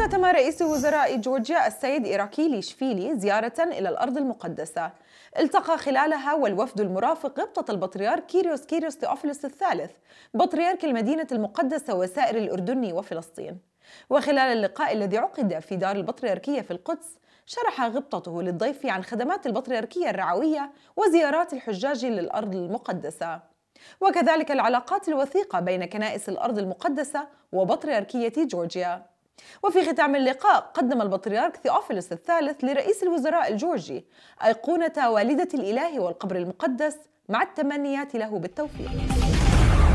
اختتم رئيس وزراء جورجيا السيد إراكيلي ليشفيلي زيارة إلى الأرض المقدسة التقى خلالها والوفد المرافق غبطة البطريرك كيريوس كيريوس تيوفلس الثالث بطريرك المدينة المقدسة وسائر الأردن وفلسطين وخلال اللقاء الذي عقد في دار البطريركية في القدس شرح غبطته للضيف عن خدمات البطريركية الرعوية وزيارات الحجاج للأرض المقدسة وكذلك العلاقات الوثيقة بين كنائس الأرض المقدسة وبطريركية جورجيا وفي ختام اللقاء قدم البطريرك ثيوفيلوس الثالث لرئيس الوزراء الجورجي أيقونة والدة الإله والقبر المقدس مع التمنيات له بالتوفيق